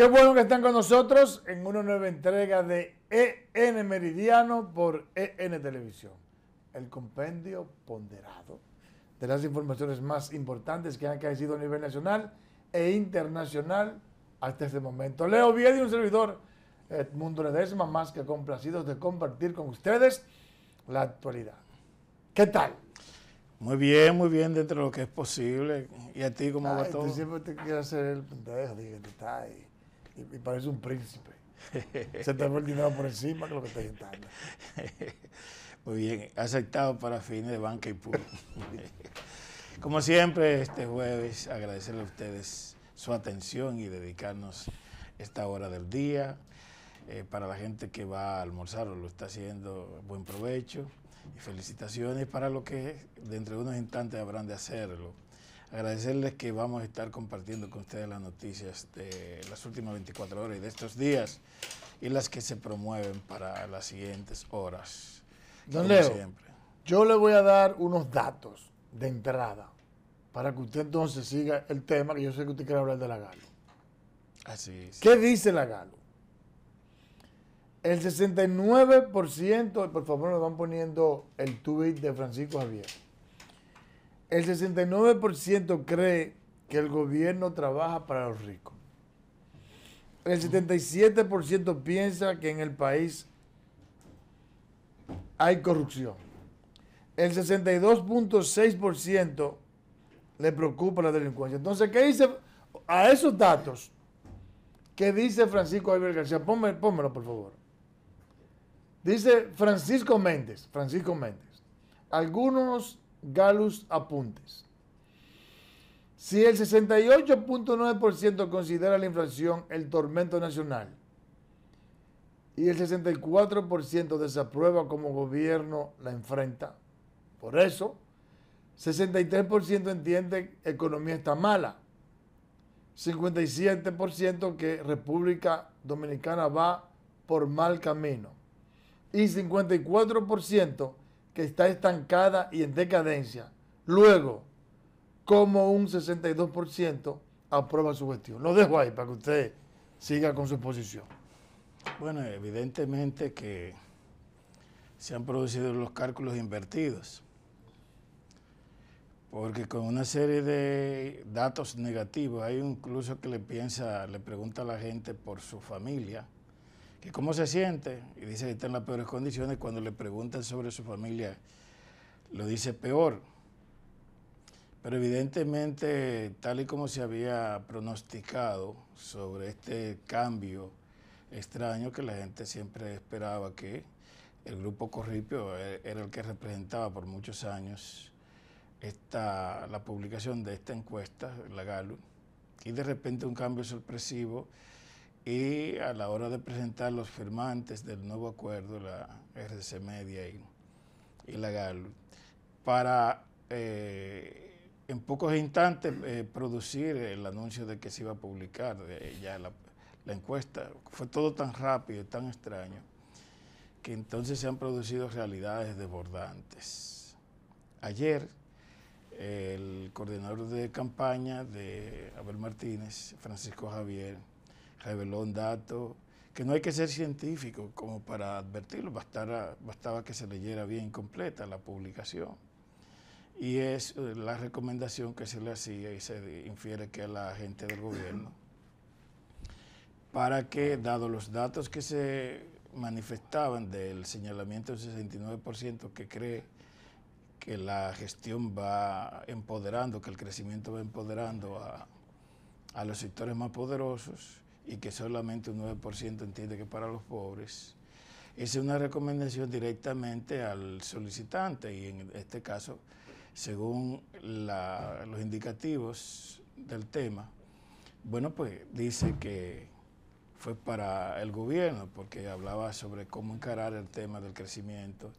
Qué bueno que están con nosotros en una nueva entrega de EN Meridiano por EN Televisión. El compendio ponderado de las informaciones más importantes que han caído a nivel nacional e internacional hasta este momento. Leo Viedi, un servidor Edmundo Ledesma, más que complacidos de compartir con ustedes la actualidad. ¿Qué tal? Muy bien, muy bien, dentro de lo que es posible. ¿Y a ti cómo va todo? siempre te quiero hacer el pendejo, dije, está ahí y, parece un príncipe. Se te fue el por encima que lo que está intentando. Muy bien, aceptado para fines de banca y público. Como siempre, este jueves agradecerle a ustedes su atención y dedicarnos esta hora del día. Eh, para la gente que va a almorzar o lo está haciendo, buen provecho y felicitaciones para lo que dentro de unos instantes habrán de hacerlo agradecerles que vamos a estar compartiendo con ustedes las noticias de las últimas 24 horas y de estos días y las que se promueven para las siguientes horas. Don Leo, siempre. yo le voy a dar unos datos de entrada para que usted entonces siga el tema que yo sé que usted quiere hablar de la Galo. Así es. ¿Qué dice la Galo? El 69%, por favor, nos van poniendo el tweet de Francisco Javier. El 69% cree que el gobierno trabaja para los ricos. El 77% piensa que en el país hay corrupción. El 62.6% le preocupa la delincuencia. Entonces, ¿qué dice a esos datos? ¿Qué dice Francisco Álvarez García? pónmelo, por favor. Dice Francisco Méndez, Francisco Méndez. Algunos Galus Apuntes. Si el 68.9% considera la inflación el tormento nacional y el 64% desaprueba como gobierno la enfrenta, por eso 63% entiende que economía está mala, 57% que República Dominicana va por mal camino y 54% que está estancada y en decadencia. Luego, como un 62% aprueba su gestión. Lo dejo ahí para que usted siga con su posición. Bueno, evidentemente que se han producido los cálculos invertidos, porque con una serie de datos negativos, hay incluso que le piensa, le pregunta a la gente por su familia, cómo se siente, y dice que está en las peores condiciones, cuando le preguntan sobre su familia, lo dice peor. Pero evidentemente, tal y como se había pronosticado sobre este cambio extraño que la gente siempre esperaba que el grupo Corripio e-, era el que representaba por muchos años esta, la publicación de esta encuesta, la GALU, y de repente un cambio sorpresivo y a la hora de presentar los firmantes del nuevo acuerdo, la RC Media y, la GAL, para eh, en pocos instantes eh, producir el anuncio de que se iba a publicar ya la, encuesta. Fue todo tan rápido, tan extraño, que entonces se han producido realidades desbordantes. Ayer, el coordinador de campaña de Abel Martínez, Francisco Javier, reveló un dato que no hay que ser científico como para advertirlo, bastaba que se leyera bien completa la publicación. Y es eh, la recomendación que se le hacía y se infiere que a la gente del gobierno, para que, dado los datos que se manifestaban del señalamiento del 69% que cree que la gestión va empoderando, que el crecimiento va empoderando a los sectores más poderosos, y que solamente un 9% entiende que para los pobres, es una recomendación directamente al solicitante y en este caso, según los indicativos del tema, bueno, pues dice que fue para el gobierno porque hablaba sobre cómo encarar el tema del crecimiento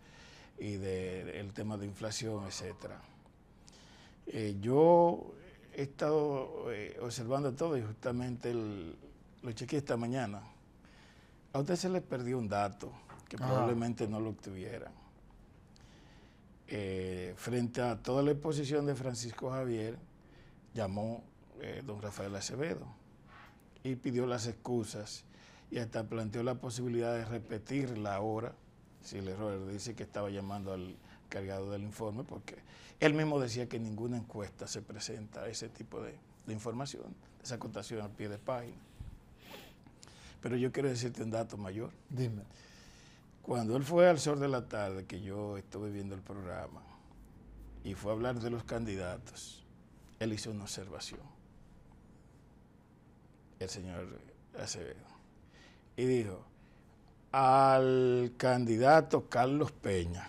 y del tema de inflación, etc. Eh, yo he estado eh, observando todo y justamente el, lo chequeé esta mañana. A usted se le perdió un dato que probablemente no lo obtuvieran. Eh, frente a toda la exposición de Francisco Javier, llamó eh, don Rafael Acevedo y pidió las excusas y hasta planteó la posibilidad de repetir la hora si el error dice que estaba llamando al cargado del informe, porque él mismo decía que ninguna encuesta se presenta ese tipo de, de información, esa acotación al pie de página. Pero yo quiero decirte un dato mayor. Dime. Cuando él fue al Sol de la Tarde, que yo estuve viendo el programa, y fue a hablar de los candidatos, él hizo una observación. El señor Acevedo. Y dijo, al candidato Carlos Peña,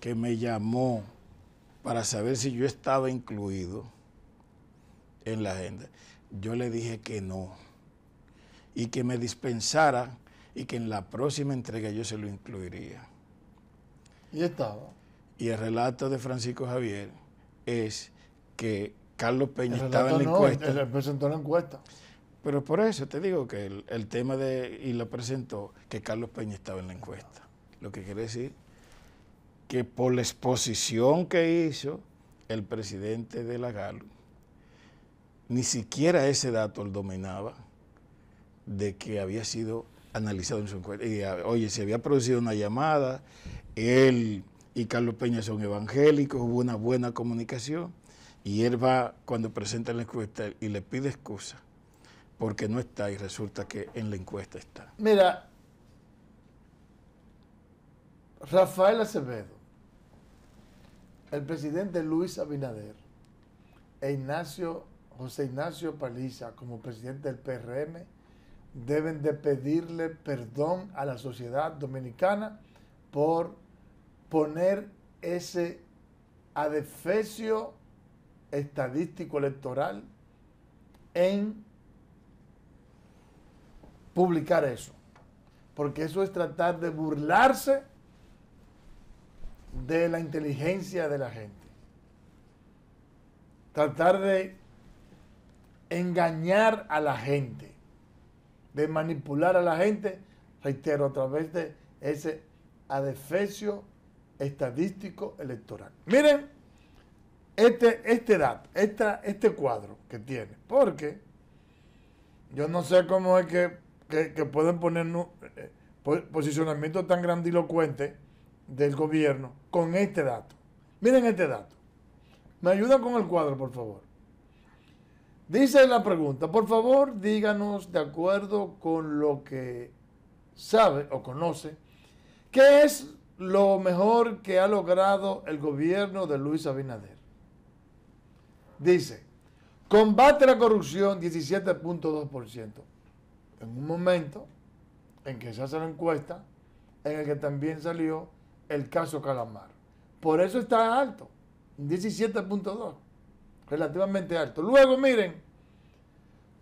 que me llamó para saber si yo estaba incluido en la agenda, yo le dije que no y que me dispensara y que en la próxima entrega yo se lo incluiría. Y estaba. Y el relato de Francisco Javier es que Carlos Peña estaba en la encuesta. Pero por eso te digo que el, tema de, y lo presentó, que Carlos Peña estaba en la encuesta. Lo que quiere decir que por la exposición que hizo el presidente de la GALU, ni siquiera ese dato lo dominaba de que había sido analizado en su encuesta ah, oye, se había producido una llamada, él y Carlos Peña son evangélicos, hubo una buena comunicación, y él va cuando presenta la encuesta y le pide excusa porque no está y resulta que en la encuesta está. Mira, Rafael Acevedo, el presidente Luis Abinader e Ignacio, José Ignacio Paliza como presidente del PRM, deben de pedirle perdón a la sociedad dominicana por poner ese adefesio estadístico electoral en publicar eso. Porque eso es tratar de burlarse de la inteligencia de la gente. Tratar de engañar a la gente de manipular a la gente, reitero, a través de ese adefesio estadístico electoral. Miren este, este dato, este cuadro que tiene, porque yo no sé cómo es que, que, pueden poner eh, posicionamiento tan grandilocuente del gobierno con este dato. Miren este dato. ¿Me ayudan con el cuadro, por favor? Dice la pregunta, por favor díganos de acuerdo con lo que sabe o conoce, ¿qué es lo mejor que ha logrado el gobierno de Luis Abinader? Dice, combate la corrupción 17.2%. En un momento en que se hace la encuesta, en el que también salió el caso Calamar. Por eso está alto, 17.2% relativamente alto. Luego, miren,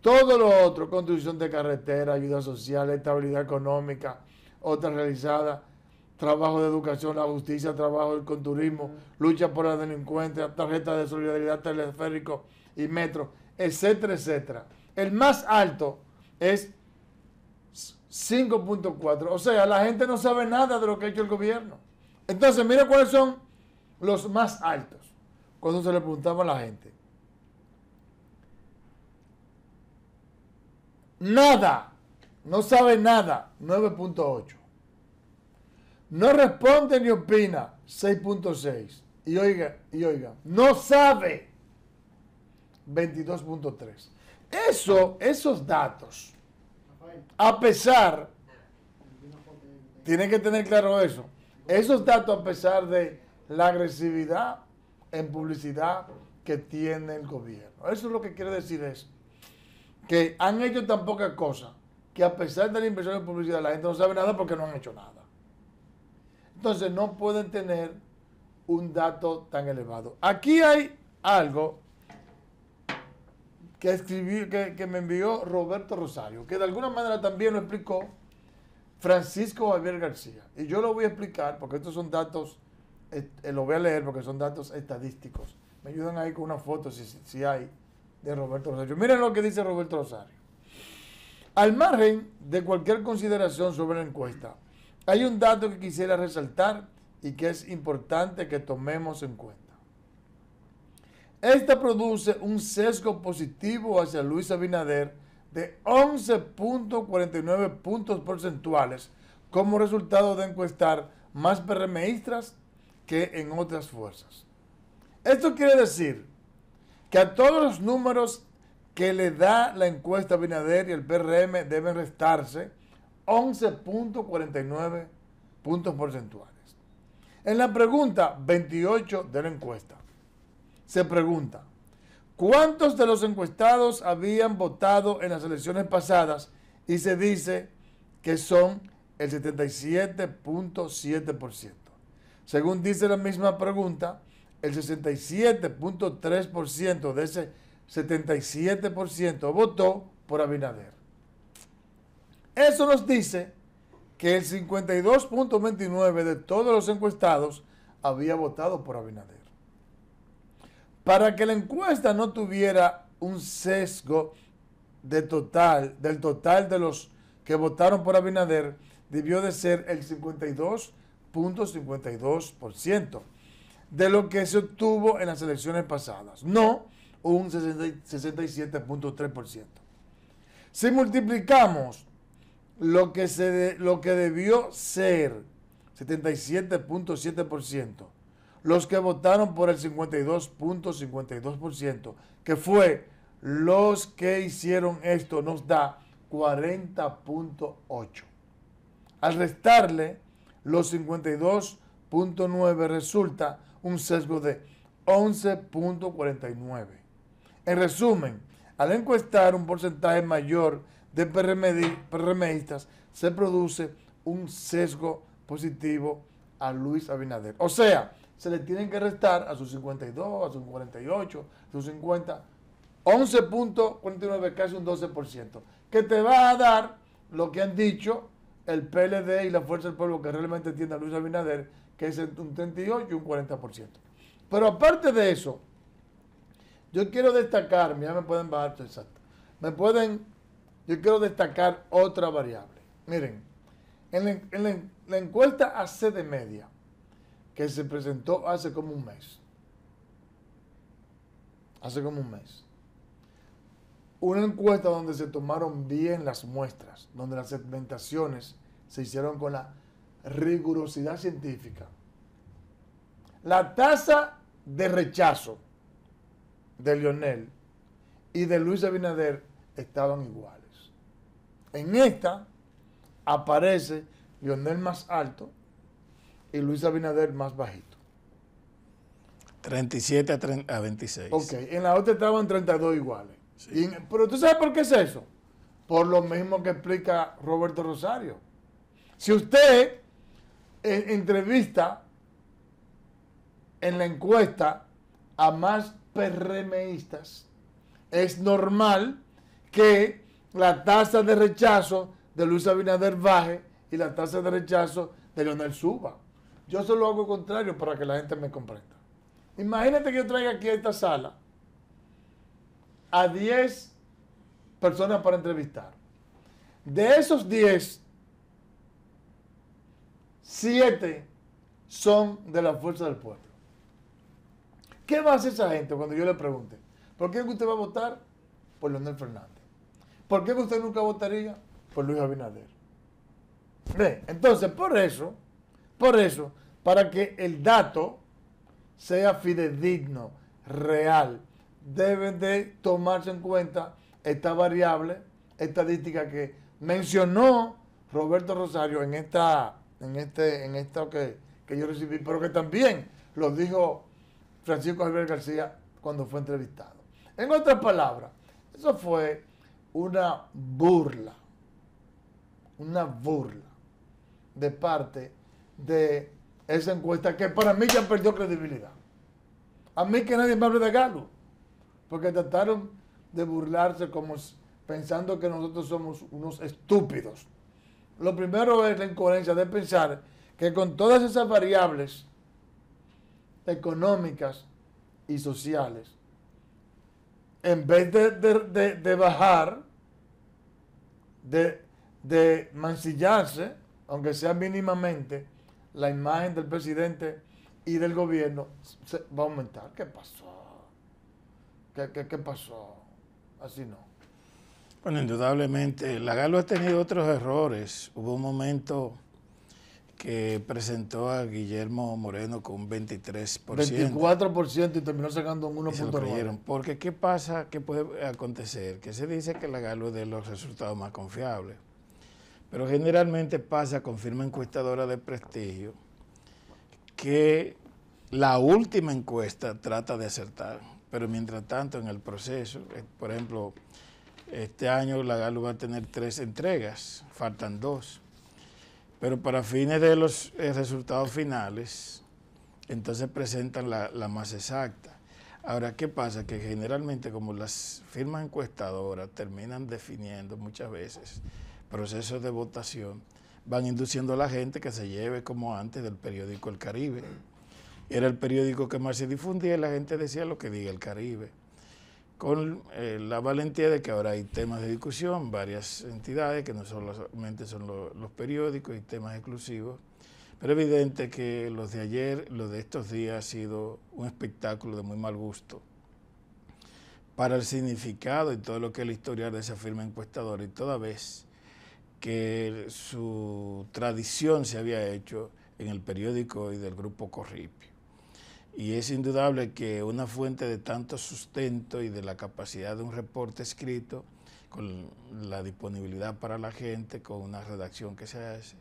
todo lo otro, construcción de carretera, ayuda social, estabilidad económica, otra realizada, trabajo de educación, la justicia, trabajo con turismo, lucha por la delincuencia, tarjeta de solidaridad, teleférico y metro, etcétera, etcétera. El más alto es 5.4. O sea, la gente no sabe nada de lo que ha hecho el gobierno. Entonces, miren cuáles son los más altos. Cuando se le preguntaba a la gente. Nada. No sabe nada. 9.8. No responde ni opina. 6.6. Y oiga, y oiga. No sabe. 22.3. Eso, esos datos, a pesar, tienen que tener claro eso, esos datos a pesar de la agresividad en publicidad que tiene el gobierno. Eso es lo que quiere decir es que han hecho tan poca cosa, que a pesar de la inversión en publicidad la gente no sabe nada porque no han hecho nada. Entonces no pueden tener un dato tan elevado. Aquí hay algo que, escribí, que, me envió Roberto Rosario, que de alguna manera también lo explicó Francisco Javier García. Y yo lo voy a explicar porque estos son datos, eh, eh, lo voy a leer porque son datos estadísticos. Me ayudan ahí con una foto si, si hay de Roberto Rosario. Miren lo que dice Roberto Rosario. Al margen de cualquier consideración sobre la encuesta, hay un dato que quisiera resaltar y que es importante que tomemos en cuenta. Esta produce un sesgo positivo hacia Luis Abinader de 11.49 puntos porcentuales como resultado de encuestar más PRMistas que en otras fuerzas. Esto quiere decir que a todos los números que le da la encuesta Binader y el PRM deben restarse 11.49 puntos porcentuales. En la pregunta 28 de la encuesta, se pregunta, ¿cuántos de los encuestados habían votado en las elecciones pasadas? Y se dice que son el 77.7%. Según dice la misma pregunta, el 67.3% de ese 77% votó por Abinader. Eso nos dice que el 52.29% de todos los encuestados había votado por Abinader. Para que la encuesta no tuviera un sesgo de total, del total de los que votaron por Abinader, debió de ser el 52.52% de lo que se obtuvo en las elecciones pasadas, no un 67.3%. Si multiplicamos lo que, se lo que debió ser 77.7%, los que votaron por el 52.52%, que fue los que hicieron esto, nos da 40.8. Al restarle los 52.9 resulta un sesgo de 11.49. En resumen, al encuestar un porcentaje mayor de PRMistas, se produce un sesgo positivo a Luis Abinader. O sea, se le tienen que restar a sus 52, a sus 48, a sus 50, 11.49, casi un 12%, que te va a dar lo que han dicho el PLD y la Fuerza del Pueblo que realmente entiende a Luis Abinader, que es un 38 y un 40%. Pero aparte de eso, yo quiero destacar, ya me pueden bajar exacto, me pueden, yo quiero destacar otra variable. Miren, en la, la encuesta AC de media, que se presentó hace como un mes, hace como un mes, una encuesta donde se tomaron bien las muestras, donde las segmentaciones se hicieron con la rigurosidad científica. La tasa de rechazo de Lionel y de Luis Abinader estaban iguales. En esta aparece Lionel más alto y Luis Abinader más bajito. 37 a, 26. Ok, en la otra estaban 32 iguales. Y pero tú sabes por qué es eso. Por lo mismo que explica Roberto Rosario. Si usted eh, entrevista en la encuesta a más PRMistas, es normal que la tasa de rechazo de Luis Abinader baje y la tasa de rechazo de Leonel suba. Yo solo hago contrario para que la gente me comprenda. Imagínate que yo traiga aquí a esta sala a 10 personas para entrevistar. De esos 10, siete son de la fuerza del pueblo. ¿Qué va a hacer esa gente cuando yo le pregunte? ¿Por qué usted va a votar por Leonel Fernández? ¿Por qué usted nunca votaría por Luis Abinader? Entonces, por eso, por eso, para que el dato sea fidedigno, real, debe de tomarse en cuenta esta variable estadística que mencionó Roberto Rosario en esta en, este, en esto que, yo recibí, pero que también lo dijo Francisco Javier García cuando fue entrevistado. En otras palabras, eso fue una burla, una burla de parte de esa encuesta que para mí ya perdió credibilidad. A mí que nadie me hable de Galo, porque trataron de burlarse como pensando que nosotros somos unos estúpidos lo primero es la incoherencia de pensar que con todas esas variables económicas y sociales, en vez de, bajar, de, mancillarse, aunque sea mínimamente, la imagen del presidente y del gobierno va a aumentar. ¿Qué pasó? qué pasó? Así no. Bueno, indudablemente. La Galo ha tenido otros errores. Hubo un momento que presentó a Guillermo Moreno con un 23%. 24% y terminó sacando un 1.9%. Porque ¿qué pasa? ¿Qué puede acontecer? Que se dice que la Galo es de los resultados más confiables. Pero generalmente pasa con firma encuestadora de prestigio que la última encuesta trata de acertar. Pero mientras tanto en el proceso, eh, por ejemplo, este año la GALU va a tener tres entregas, faltan dos. Pero para fines de los eh, resultados finales, entonces presentan la, la más exacta. Ahora, ¿qué pasa? Que generalmente como las firmas encuestadoras terminan definiendo muchas veces procesos de votación, van induciendo a la gente que se lleve como antes del periódico El Caribe. Era el periódico que más se difundía y la gente decía lo que diga El Caribe con eh, la valentía de que ahora hay temas de discusión, varias entidades, que no solamente son los, periódicos y temas exclusivos, pero evidente que los de ayer, los de estos días, ha sido un espectáculo de muy mal gusto para el significado y todo lo que es la historia de esa firma encuestadora, y toda vez que su tradición se había hecho en el periódico y del grupo Corripio. Y es indudable que una fuente de tanto sustento y de la capacidad de un reporte escrito, con la disponibilidad para la gente, con una redacción que se hace,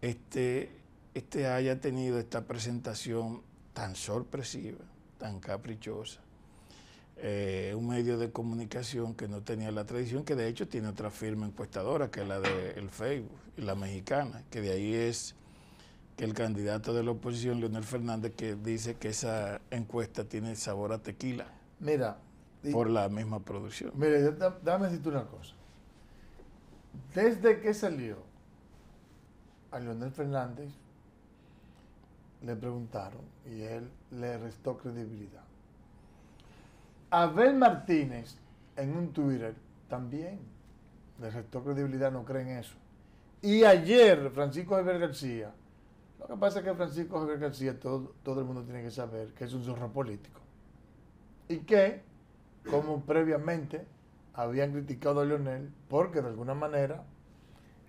este, este haya tenido esta presentación tan sorpresiva, tan caprichosa. Eh, un medio de comunicación que no tenía la tradición, que de hecho tiene otra firma encuestadora, que es la del de Facebook, la mexicana, que de ahí es el candidato de la oposición, Leonel Fernández, que dice que esa encuesta tiene sabor a tequila. Mira. Por la misma producción. Mira, dame decirte una cosa. Desde que salió a Leonel Fernández, le preguntaron y él le restó credibilidad. Abel Martínez en un Twitter también le restó credibilidad, no creen eso. Y ayer Francisco Javier García lo que pasa es que Francisco Javier García, todo, el mundo tiene que saber que es un zorro político. Y que, como previamente habían criticado a Leonel, porque de alguna manera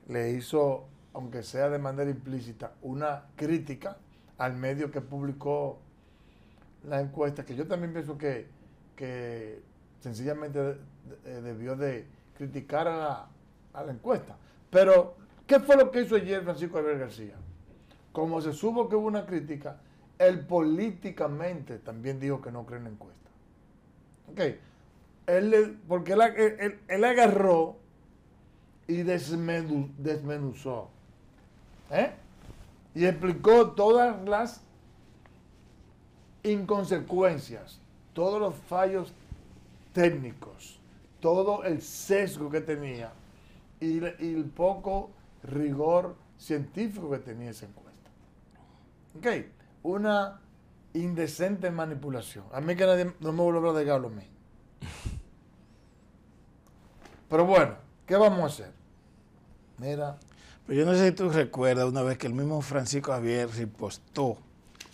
le hizo, aunque sea de manera implícita, una crítica al medio que publicó la encuesta, que yo también pienso que, que sencillamente eh, eh, debió de criticar a la, a la encuesta. Pero, ¿qué fue lo que hizo ayer Francisco Javier García? Como se supo que hubo una crítica, él políticamente también dijo que no cree en la encuesta. Ok. Él, porque él, agarró y desmenuzó. ¿eh? Y explicó todas las inconsecuencias, todos los fallos técnicos, todo el sesgo que tenía y, el poco rigor científico que tenía esa encuesta. Ok, una indecente manipulación. A mí que nadie no me vuelve a hablar de Galo mí. Pero bueno, ¿qué vamos a hacer? Mira. Pero yo no sé si tú recuerdas una vez que el mismo Francisco Javier ripostó,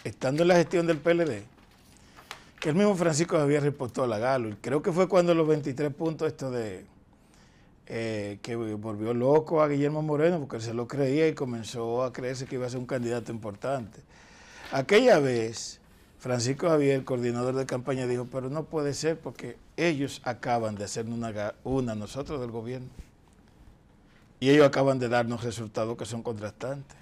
estando en la gestión del PLD, que el mismo Francisco Javier ripostó a la Galo. Y creo que fue cuando los 23 puntos esto de eh, que volvió loco a Guillermo Moreno porque él se lo creía y comenzó a creerse que iba a ser un candidato importante. Aquella vez, Francisco Javier, coordinador de campaña, dijo, pero no puede ser porque ellos acaban de hacer una, una nosotros del gobierno. Y ellos acaban de darnos resultados que son contrastantes.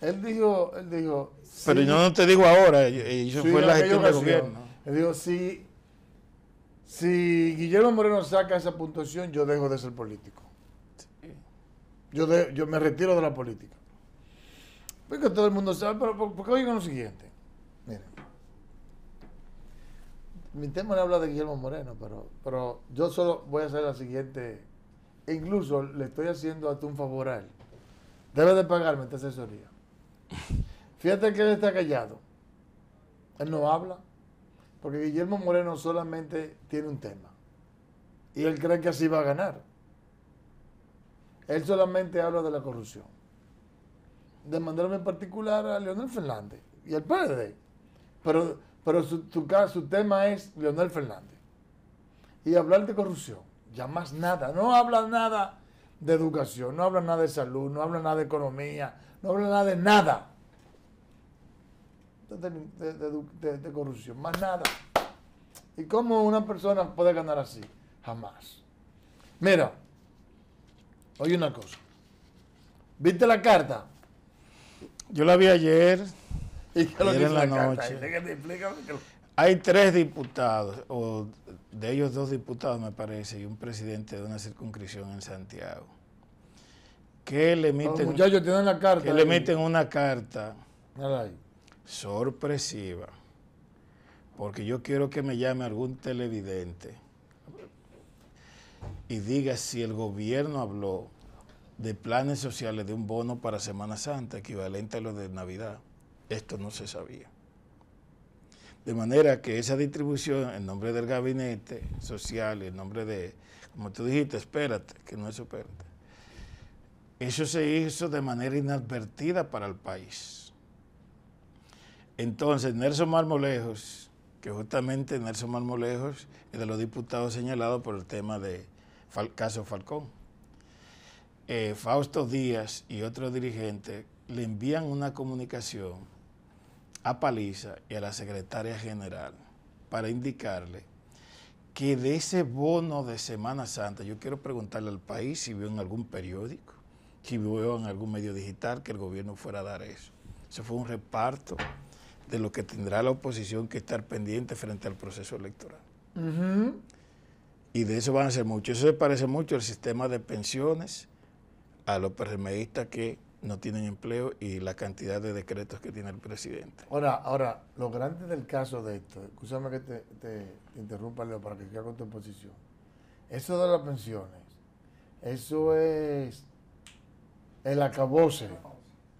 Él dijo, él dijo... Pero yo no te digo ahora, eso fue la gestión del gobierno. Él dijo, sí si Guillermo Moreno saca esa puntuación, yo dejo de ser político. Yo, yo me retiro de la política. Porque todo el mundo sabe, pero porque oigan lo siguiente. Miren. Mi tema no habla de Guillermo Moreno, pero, pero yo solo voy a hacer la siguiente. E incluso le estoy haciendo hasta un favor a él. Debe de pagarme esta asesoría. Fíjate que él está callado. Él no habla. Porque Guillermo Moreno solamente tiene un tema. Y él cree que así va a ganar. Él solamente habla de la corrupción. De manera en particular a Leonel Fernández y al PRD. Pero, pero su, su tema es Leonel Fernández. Y hablar de corrupción. Ya más nada. No habla nada de educación, no habla nada de salud, no habla nada de economía, no habla nada de nada de, corrupción, más nada. ¿Y cómo una persona puede ganar así? Jamás. Mira, oye una cosa. ¿Viste la carta? Yo la vi ayer. ¿Y ayer en la, noche. Hay tres diputados, o de ellos dos diputados me parece, y un presidente de una circunscripción en Santiago, que le emiten, que le emiten una carta sorpresiva, porque yo quiero que me llame algún televidente y diga si el gobierno habló de planes sociales de un bono para Semana Santa equivalente a lo de Navidad. Esto no se sabía. De manera que esa distribución en nombre del gabinete social, en nombre de, como tú dijiste, espérate, que no es espérate. Eso se hizo de manera inadvertida para el país entonces, Nelson Marmolejos, que justamente Nelson Marmolejos es de los diputados señalados por el tema de caso Falcón. Eh, Fausto Díaz y otros dirigentes le envían una comunicación a Paliza y a la secretaria general para indicarle que de ese bono de Semana Santa, yo quiero preguntarle al país si vio en algún periódico, si vio en algún medio digital que el gobierno fuera a dar eso. Eso fue un reparto de lo que tendrá la oposición que estar pendiente frente al proceso electoral. Y de eso van a ser muchos. Eso se parece mucho al sistema de pensiones, a los PRMistas que no tienen empleo y la cantidad de decretos que tiene el presidente. Ahora, ahora lo grande del caso de esto, escúchame que te, interrumpa, Leo, para que quede con tu posición. Eso de las pensiones, eso es el acabose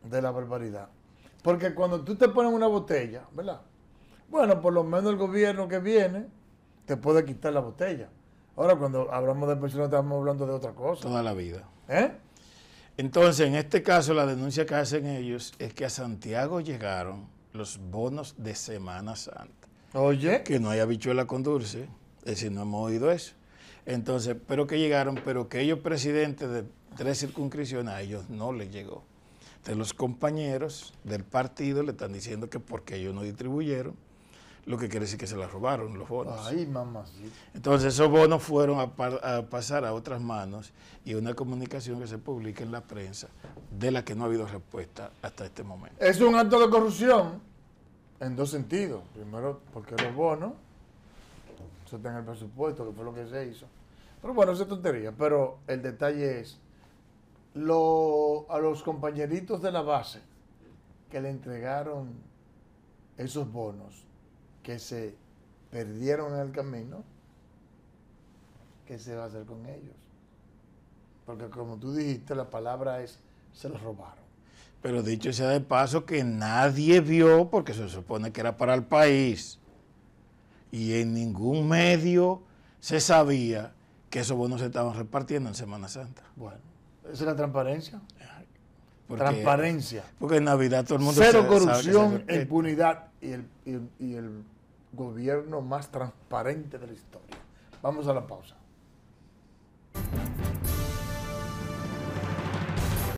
de la barbaridad. Porque cuando tú te pones una botella, ¿verdad? Bueno, por lo menos el gobierno que viene te puede quitar la botella. Ahora, cuando hablamos de personas, estamos hablando de otra cosa. Toda la vida. ¿Eh? Entonces, en este caso, la denuncia que hacen ellos es que a Santiago llegaron los bonos de Semana Santa. Oye. Que no hay habichuela con dulce. Es decir, no hemos oído eso. Entonces, pero que llegaron, pero que ellos, presidentes de tres circunscripciones, a ellos no les llegó los compañeros del partido le están diciendo que porque ellos no distribuyeron, lo que quiere decir que se las robaron los bonos. Ay, mamá. Entonces esos bonos fueron a, pasar a otras manos y una comunicación que se publica en la prensa de la que no ha habido respuesta hasta este momento. Es un acto de corrupción en dos sentidos. Primero, porque los bonos eso está en el presupuesto, que fue lo que se hizo. Pero bueno, esa es tontería. Pero el detalle es a los compañeritos de la base que le entregaron esos bonos que se perdieron en el camino, ¿qué se va a hacer con ellos? Porque como tú dijiste, la palabra es, se los robaron. Pero dicho sea de paso que nadie vio, porque se supone que era para el país, y en ningún medio se sabía que esos bonos se estaban repartiendo en Semana Santa. Bueno. Esa es la transparencia. transparencia. Porque en Navidad todo el mundo Cero corrupción, impunidad y el gobierno más transparente de la historia. Vamos a la pausa.